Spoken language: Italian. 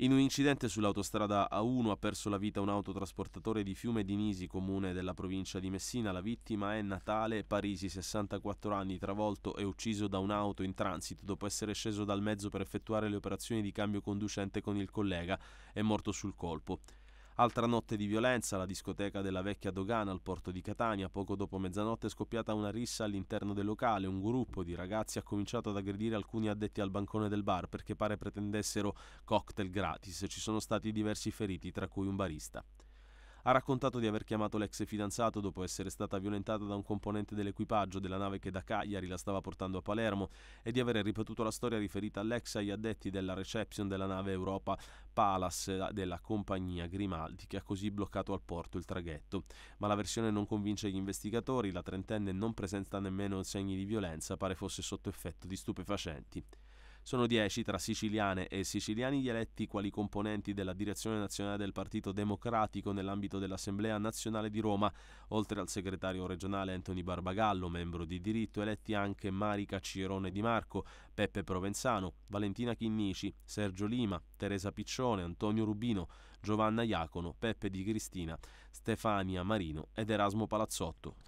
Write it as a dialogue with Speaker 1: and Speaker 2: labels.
Speaker 1: In un incidente sull'autostrada A1 ha perso la vita un autotrasportatore di Fiume di Nisi, comune della provincia di Messina. La vittima è Natale Parisi, 64 anni, travolto e ucciso da un'auto in transito dopo essere sceso dal mezzo per effettuare le operazioni di cambio conducente con il collega. È morto sul colpo. Altra notte di violenza la discoteca della vecchia dogana al porto di Catania. Poco dopo mezzanotte è scoppiata una rissa all'interno del locale. Un gruppo di ragazzi ha cominciato ad aggredire alcuni addetti al bancone del bar perché pare pretendessero cocktail gratis. Ci sono stati diversi feriti, tra cui un barista ha raccontato di aver chiamato l'ex fidanzato dopo essere stata violentata da un componente dell'equipaggio della nave che da Cagliari la stava portando a Palermo e di aver ripetuto la storia riferita all'ex agli addetti della reception della nave Europa Palace della compagnia Grimaldi che ha così bloccato al porto il traghetto. Ma la versione non convince gli investigatori, la trentenne non presenta nemmeno segni di violenza, pare fosse sotto effetto di stupefacenti. Sono dieci tra siciliane e siciliani gli eletti quali componenti della direzione nazionale del Partito Democratico nell'ambito dell'Assemblea Nazionale di Roma, oltre al segretario regionale Anthony Barbagallo, membro di diritto, eletti anche Marica Cirone Di Marco, Peppe Provenzano, Valentina Chinnici, Sergio Lima, Teresa Piccione, Antonio Rubino, Giovanna Iacono, Peppe Di Cristina, Stefania Marino ed Erasmo Palazzotto.